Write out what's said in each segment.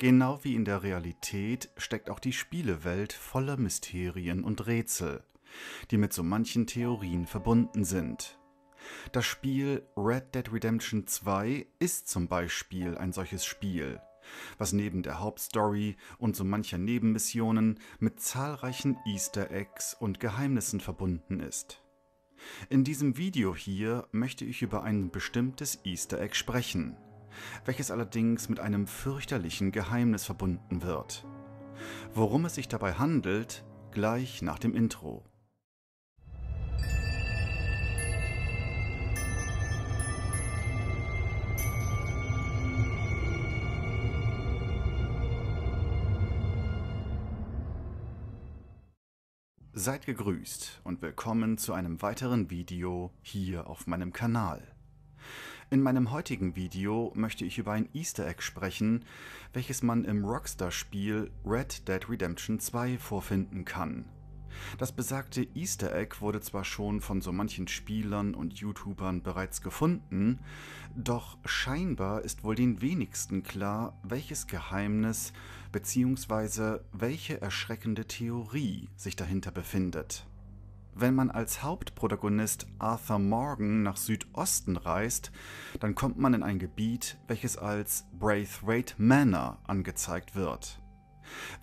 Genau wie in der Realität steckt auch die Spielewelt voller Mysterien und Rätsel, die mit so manchen Theorien verbunden sind. Das Spiel Red Dead Redemption 2 ist zum Beispiel ein solches Spiel, was neben der Hauptstory und so mancher Nebenmissionen mit zahlreichen Easter Eggs und Geheimnissen verbunden ist. In diesem Video hier möchte ich über ein bestimmtes Easter Egg sprechen, welches allerdings mit einem fürchterlichen Geheimnis verbunden wird. Worum es sich dabei handelt, gleich nach dem Intro. Seid gegrüßt und willkommen zu einem weiteren Video hier auf meinem Kanal. In meinem heutigen Video möchte ich über ein Easter Egg sprechen, welches man im Rockstar-Spiel Red Dead Redemption 2 vorfinden kann. Das besagte Easter Egg wurde zwar schon von so manchen Spielern und YouTubern bereits gefunden, doch scheinbar ist wohl den wenigsten klar, welches Geheimnis bzw. welche erschreckende Theorie sich dahinter befindet wenn man als Hauptprotagonist Arthur Morgan nach Südosten reist, dann kommt man in ein Gebiet, welches als Braithwaite Manor angezeigt wird.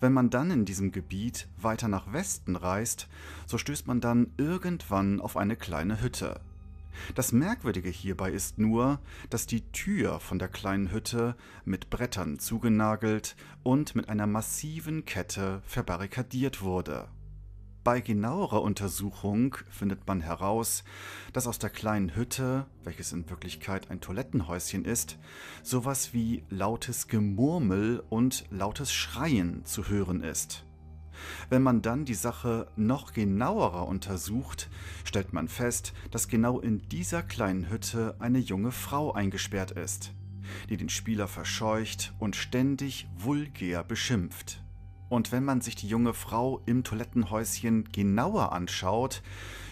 Wenn man dann in diesem Gebiet weiter nach Westen reist, so stößt man dann irgendwann auf eine kleine Hütte. Das Merkwürdige hierbei ist nur, dass die Tür von der kleinen Hütte mit Brettern zugenagelt und mit einer massiven Kette verbarrikadiert wurde. Bei genauerer Untersuchung findet man heraus, dass aus der kleinen Hütte, welches in Wirklichkeit ein Toilettenhäuschen ist, sowas wie lautes Gemurmel und lautes Schreien zu hören ist. Wenn man dann die Sache noch genauerer untersucht, stellt man fest, dass genau in dieser kleinen Hütte eine junge Frau eingesperrt ist, die den Spieler verscheucht und ständig vulgär beschimpft. Und wenn man sich die junge Frau im Toilettenhäuschen genauer anschaut,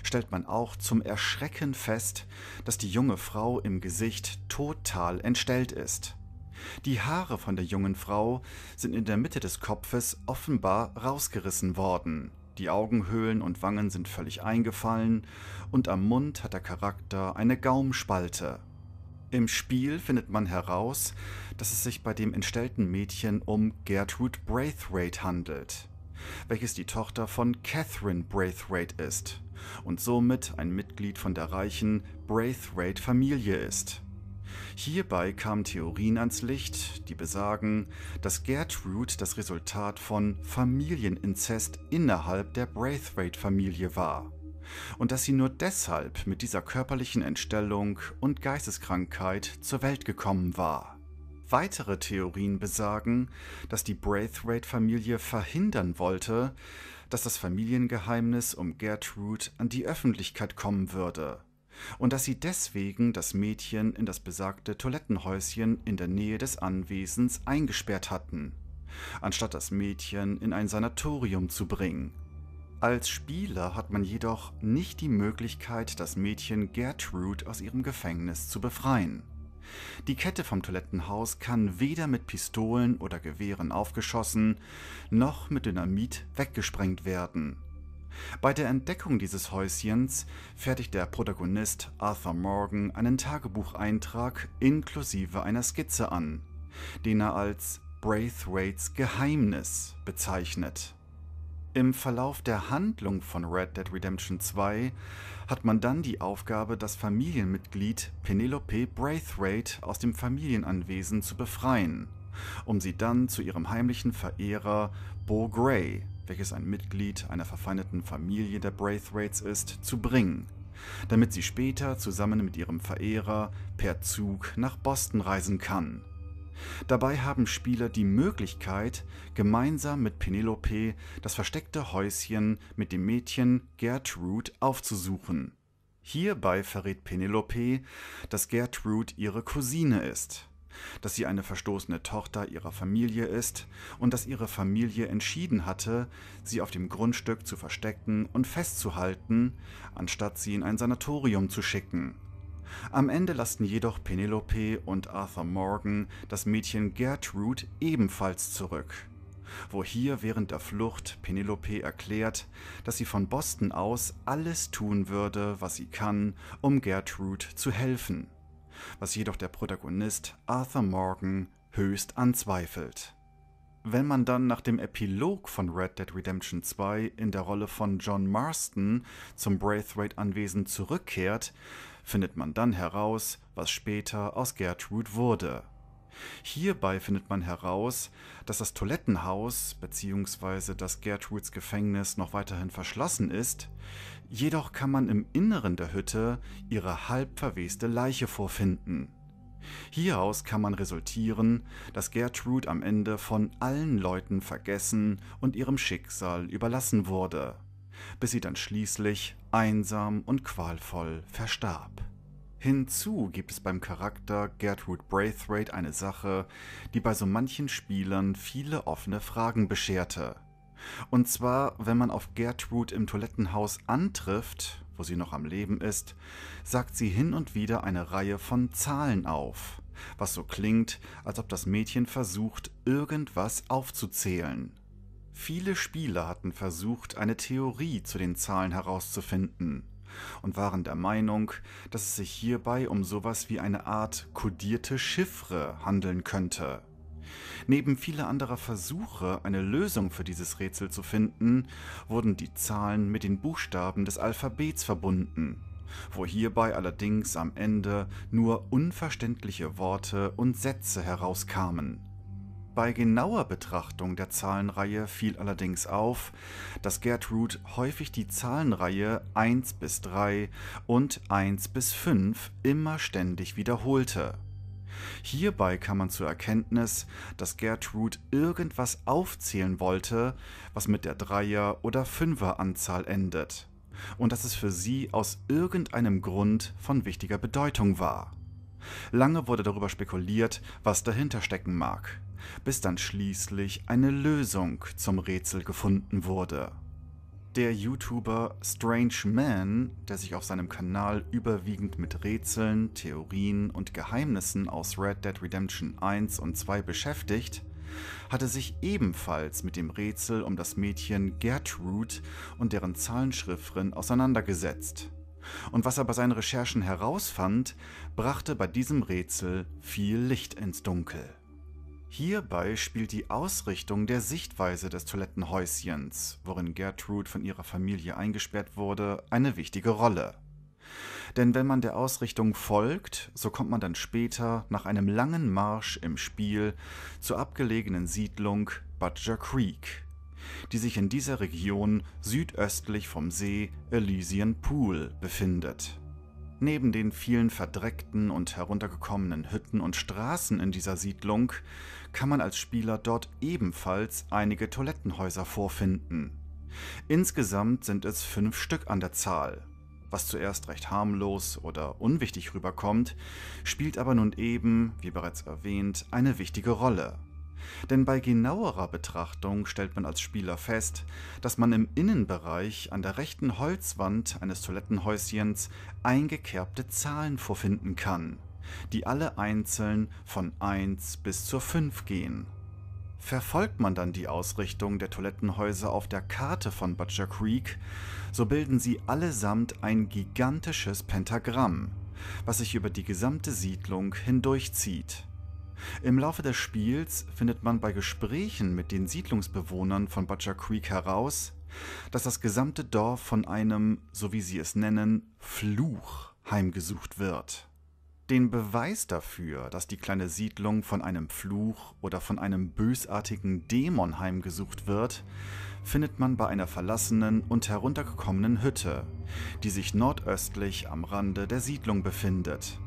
stellt man auch zum Erschrecken fest, dass die junge Frau im Gesicht total entstellt ist. Die Haare von der jungen Frau sind in der Mitte des Kopfes offenbar rausgerissen worden. Die Augenhöhlen und Wangen sind völlig eingefallen und am Mund hat der Charakter eine Gaumspalte im Spiel findet man heraus, dass es sich bei dem entstellten Mädchen um Gertrude Braithwaite handelt, welches die Tochter von Catherine Braithwaite ist und somit ein Mitglied von der reichen Braithwaite-Familie ist. Hierbei kamen Theorien ans Licht, die besagen, dass Gertrude das Resultat von Familieninzest innerhalb der Braithwaite-Familie war und dass sie nur deshalb mit dieser körperlichen Entstellung und Geisteskrankheit zur Welt gekommen war. Weitere Theorien besagen, dass die Braithwaite-Familie verhindern wollte, dass das Familiengeheimnis um Gertrude an die Öffentlichkeit kommen würde und dass sie deswegen das Mädchen in das besagte Toilettenhäuschen in der Nähe des Anwesens eingesperrt hatten, anstatt das Mädchen in ein Sanatorium zu bringen. Als Spieler hat man jedoch nicht die Möglichkeit, das Mädchen Gertrude aus ihrem Gefängnis zu befreien. Die Kette vom Toilettenhaus kann weder mit Pistolen oder Gewehren aufgeschossen, noch mit Dynamit weggesprengt werden. Bei der Entdeckung dieses Häuschens fertigt der Protagonist Arthur Morgan einen Tagebucheintrag inklusive einer Skizze an, den er als Braithwaites Geheimnis bezeichnet. Im Verlauf der Handlung von Red Dead Redemption 2 hat man dann die Aufgabe, das Familienmitglied Penelope Braithwaite aus dem Familienanwesen zu befreien, um sie dann zu ihrem heimlichen Verehrer Bo Gray, welches ein Mitglied einer verfeindeten Familie der Braithwaites ist, zu bringen, damit sie später zusammen mit ihrem Verehrer per Zug nach Boston reisen kann Dabei haben Spieler die Möglichkeit, gemeinsam mit Penelope das versteckte Häuschen mit dem Mädchen Gertrude aufzusuchen. Hierbei verrät Penelope, dass Gertrude ihre Cousine ist, dass sie eine verstoßene Tochter ihrer Familie ist und dass ihre Familie entschieden hatte, sie auf dem Grundstück zu verstecken und festzuhalten, anstatt sie in ein Sanatorium zu schicken. Am Ende lassen jedoch Penelope und Arthur Morgan das Mädchen Gertrude ebenfalls zurück. Wo hier während der Flucht Penelope erklärt, dass sie von Boston aus alles tun würde, was sie kann, um Gertrude zu helfen. Was jedoch der Protagonist Arthur Morgan höchst anzweifelt. Wenn man dann nach dem Epilog von Red Dead Redemption 2 in der Rolle von John Marston zum Braithwaite-Anwesen zurückkehrt, findet man dann heraus, was später aus Gertrude wurde. Hierbei findet man heraus, dass das Toilettenhaus bzw. das Gertrudes Gefängnis noch weiterhin verschlossen ist, jedoch kann man im Inneren der Hütte ihre halb verweste Leiche vorfinden. Hieraus kann man resultieren, dass Gertrude am Ende von allen Leuten vergessen und ihrem Schicksal überlassen wurde bis sie dann schließlich einsam und qualvoll verstarb. Hinzu gibt es beim Charakter Gertrude Braithwaite eine Sache, die bei so manchen Spielern viele offene Fragen bescherte. Und zwar, wenn man auf Gertrude im Toilettenhaus antrifft, wo sie noch am Leben ist, sagt sie hin und wieder eine Reihe von Zahlen auf, was so klingt, als ob das Mädchen versucht, irgendwas aufzuzählen. Viele Spieler hatten versucht, eine Theorie zu den Zahlen herauszufinden und waren der Meinung, dass es sich hierbei um sowas wie eine Art kodierte Chiffre handeln könnte. Neben vieler anderer Versuche, eine Lösung für dieses Rätsel zu finden, wurden die Zahlen mit den Buchstaben des Alphabets verbunden, wo hierbei allerdings am Ende nur unverständliche Worte und Sätze herauskamen. Bei genauer Betrachtung der Zahlenreihe fiel allerdings auf, dass Gertrud häufig die Zahlenreihe 1 bis 3 und 1 bis 5 immer ständig wiederholte. Hierbei kam man zur Erkenntnis, dass Gertrud irgendwas aufzählen wollte, was mit der Dreier- oder Fünfer-Anzahl endet, und dass es für sie aus irgendeinem Grund von wichtiger Bedeutung war. Lange wurde darüber spekuliert, was dahinter stecken mag, bis dann schließlich eine Lösung zum Rätsel gefunden wurde. Der YouTuber Strange Man, der sich auf seinem Kanal überwiegend mit Rätseln, Theorien und Geheimnissen aus Red Dead Redemption 1 und 2 beschäftigt, hatte sich ebenfalls mit dem Rätsel um das Mädchen Gertrude und deren Zahlenschriften auseinandergesetzt und was er bei seinen Recherchen herausfand, brachte bei diesem Rätsel viel Licht ins Dunkel. Hierbei spielt die Ausrichtung der Sichtweise des Toilettenhäuschens, worin Gertrude von ihrer Familie eingesperrt wurde, eine wichtige Rolle. Denn wenn man der Ausrichtung folgt, so kommt man dann später nach einem langen Marsch im Spiel zur abgelegenen Siedlung Butcher Creek, die sich in dieser Region südöstlich vom See Elysian Pool befindet. Neben den vielen verdreckten und heruntergekommenen Hütten und Straßen in dieser Siedlung kann man als Spieler dort ebenfalls einige Toilettenhäuser vorfinden. Insgesamt sind es fünf Stück an der Zahl. Was zuerst recht harmlos oder unwichtig rüberkommt, spielt aber nun eben, wie bereits erwähnt, eine wichtige Rolle denn bei genauerer Betrachtung stellt man als Spieler fest, dass man im Innenbereich an der rechten Holzwand eines Toilettenhäuschens eingekerbte Zahlen vorfinden kann, die alle einzeln von 1 bis zur 5 gehen. Verfolgt man dann die Ausrichtung der Toilettenhäuser auf der Karte von Butcher Creek, so bilden sie allesamt ein gigantisches Pentagramm, was sich über die gesamte Siedlung hindurchzieht. Im Laufe des Spiels findet man bei Gesprächen mit den Siedlungsbewohnern von Butcher Creek heraus, dass das gesamte Dorf von einem, so wie sie es nennen, Fluch heimgesucht wird. Den Beweis dafür, dass die kleine Siedlung von einem Fluch oder von einem bösartigen Dämon heimgesucht wird, findet man bei einer verlassenen und heruntergekommenen Hütte, die sich nordöstlich am Rande der Siedlung befindet.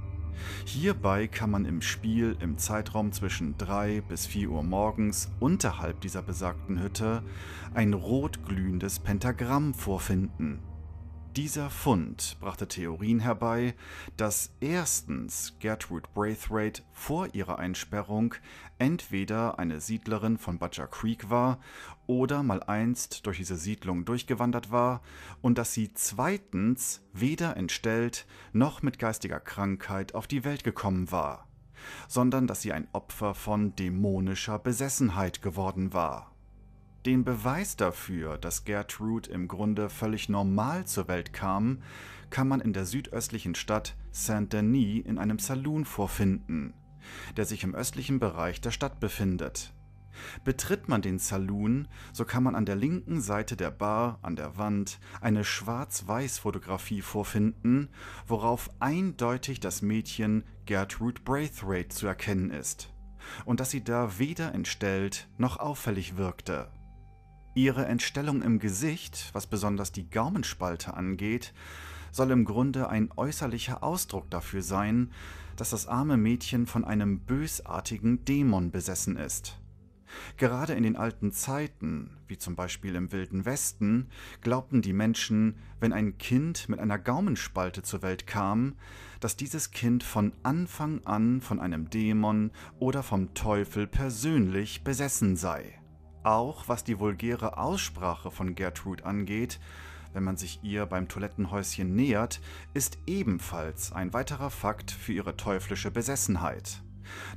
Hierbei kann man im Spiel im Zeitraum zwischen 3 bis 4 Uhr morgens unterhalb dieser besagten Hütte ein rot glühendes Pentagramm vorfinden, dieser Fund brachte Theorien herbei, dass erstens Gertrude Braithwaite vor ihrer Einsperrung entweder eine Siedlerin von Butcher Creek war oder mal einst durch diese Siedlung durchgewandert war und dass sie zweitens weder entstellt noch mit geistiger Krankheit auf die Welt gekommen war, sondern dass sie ein Opfer von dämonischer Besessenheit geworden war den Beweis dafür, dass Gertrude im Grunde völlig normal zur Welt kam, kann man in der südöstlichen Stadt Saint-Denis in einem Saloon vorfinden, der sich im östlichen Bereich der Stadt befindet. Betritt man den Saloon, so kann man an der linken Seite der Bar an der Wand eine Schwarz-Weiß-Fotografie vorfinden, worauf eindeutig das Mädchen Gertrude Braithwaite zu erkennen ist und dass sie da weder entstellt noch auffällig wirkte. Ihre Entstellung im Gesicht, was besonders die Gaumenspalte angeht, soll im Grunde ein äußerlicher Ausdruck dafür sein, dass das arme Mädchen von einem bösartigen Dämon besessen ist. Gerade in den alten Zeiten, wie zum Beispiel im Wilden Westen, glaubten die Menschen, wenn ein Kind mit einer Gaumenspalte zur Welt kam, dass dieses Kind von Anfang an von einem Dämon oder vom Teufel persönlich besessen sei auch was die vulgäre Aussprache von Gertrud angeht, wenn man sich ihr beim Toilettenhäuschen nähert, ist ebenfalls ein weiterer Fakt für ihre teuflische Besessenheit.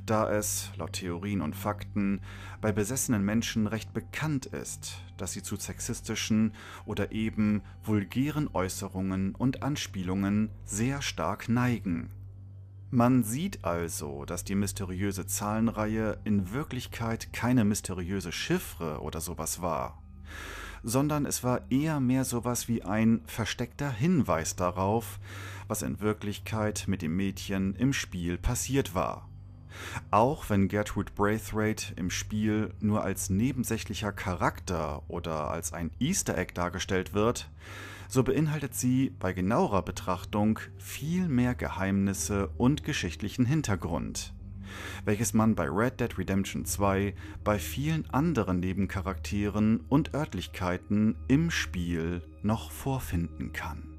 Da es, laut Theorien und Fakten, bei besessenen Menschen recht bekannt ist, dass sie zu sexistischen oder eben vulgären Äußerungen und Anspielungen sehr stark neigen. Man sieht also, dass die mysteriöse Zahlenreihe in Wirklichkeit keine mysteriöse Chiffre oder sowas war, sondern es war eher mehr sowas wie ein versteckter Hinweis darauf, was in Wirklichkeit mit dem Mädchen im Spiel passiert war. Auch wenn Gertrude Braithwaite im Spiel nur als nebensächlicher Charakter oder als ein Easter Egg dargestellt wird, so beinhaltet sie bei genauerer Betrachtung viel mehr Geheimnisse und geschichtlichen Hintergrund, welches man bei Red Dead Redemption 2 bei vielen anderen Nebencharakteren und Örtlichkeiten im Spiel noch vorfinden kann.